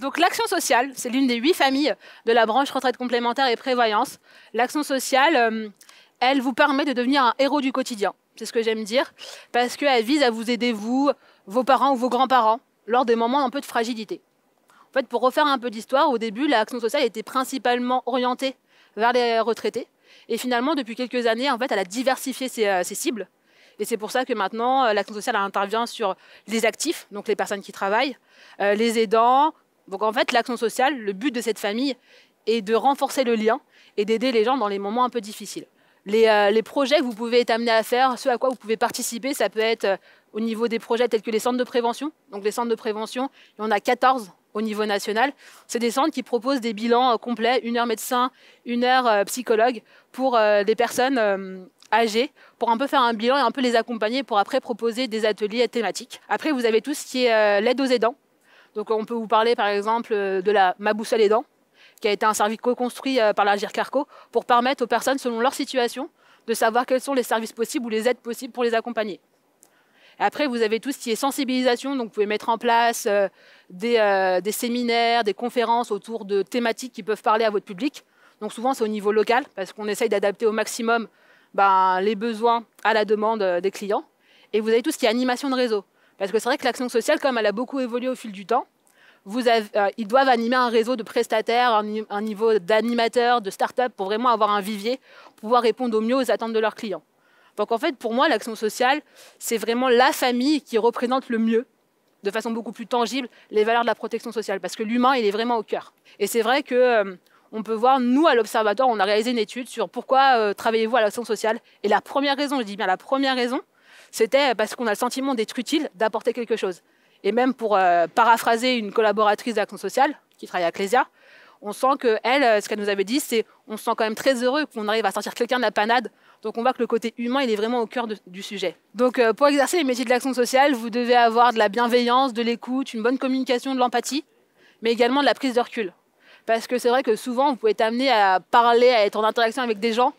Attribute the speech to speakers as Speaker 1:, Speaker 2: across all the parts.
Speaker 1: Donc l'action sociale, c'est l'une des huit familles de la branche retraite complémentaire et prévoyance. L'action sociale, euh, elle vous permet de devenir un héros du quotidien, c'est ce que j'aime dire, parce qu'elle vise à vous aider, vous, vos parents ou vos grands-parents, lors des moments un peu de fragilité. En fait, pour refaire un peu d'histoire, au début, l'action sociale était principalement orientée vers les retraités. Et finalement, depuis quelques années, en fait, elle a diversifié ses, euh, cibles. Et c'est pour ça que maintenant, euh, l'action sociale intervient sur les actifs, donc les personnes qui travaillent, les aidants, donc en fait, l'action sociale, le but de cette famille est de renforcer le lien et d'aider les gens dans les moments un peu difficiles. Les, euh, projets que vous pouvez être amené à faire, ceux à quoi vous pouvez participer, ça peut être euh, au niveau des projets tels que les centres de prévention. Donc les centres de prévention, il y en a 14 au niveau national. C'est des centres qui proposent des bilans euh, complets, une heure médecin, une heure psychologue, pour des personnes âgées, pour un peu faire un bilan et un peu les accompagner pour après proposer des ateliers thématiques. Après, vous avez tout ce qui est l'aide aux aidants. Donc on peut vous parler par exemple euh, de la Maboussole dents, qui a été un service co-construit euh, par l'Agir Carco pour permettre aux personnes, selon leur situation, de savoir quels sont les services possibles ou les aides possibles pour les accompagner. Après, vous avez tout ce qui est sensibilisation, donc vous pouvez mettre en place euh, des, séminaires, des conférences autour de thématiques qui peuvent parler à votre public. Donc souvent, c'est au niveau local, parce qu'on essaye d'adapter au maximum ben, les besoins à la demande des clients. Et vous avez tout ce qui est animation de réseau. Parce que c'est vrai que l'action sociale, comme elle a beaucoup évolué au fil du temps, euh, ils doivent animer un réseau de prestataires, un, niveau d'animateurs, de start-up pour vraiment avoir un vivier, pouvoir répondre au mieux aux attentes de leurs clients. Donc en fait, pour moi, l'action sociale, c'est vraiment la famille qui représente le mieux, de façon beaucoup plus tangible, les valeurs de la protection sociale, parce que l'humain, il est vraiment au cœur. Et c'est vrai que euh, on peut voir, nous, à l'Observatoire, on a réalisé une étude sur pourquoi euh, travaillez-vous à l'action sociale. Et la première raison, je dis bien la première raison, c'était parce qu'on a le sentiment d'être utile, d'apporter quelque chose. Et même pour euh, paraphraser une collaboratrice d'Action Sociale qui travaille à Clésia, on sent que euh, ce qu'elle nous avait dit, c'est on se sent quand même très heureux qu'on arrive à sortir quelqu'un de la panade. Donc on voit que le côté humain, il est vraiment au cœur du sujet. Donc euh, pour exercer les métiers de l'action sociale, vous devez avoir de la bienveillance, de l'écoute, une bonne communication, de l'empathie, mais également de la prise de recul. Parce que c'est vrai que souvent, vous pouvez être amené à parler, à être en interaction avec des gens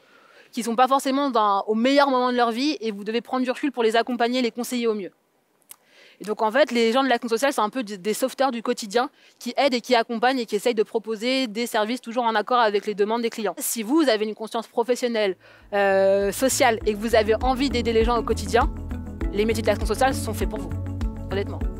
Speaker 1: qui sont pas forcément au meilleur moment de leur vie et vous devez prendre du recul pour les accompagner, les conseiller au mieux. Et donc en fait, les gens de l'action sociale, sont un peu des sauveteurs du quotidien qui aident et qui accompagnent et qui essayent de proposer des services toujours en accord avec les demandes des clients. Si vous, avez une conscience professionnelle, euh, sociale et que vous avez envie d'aider les gens au quotidien, les métiers de l'action sociale sont faits pour vous, honnêtement.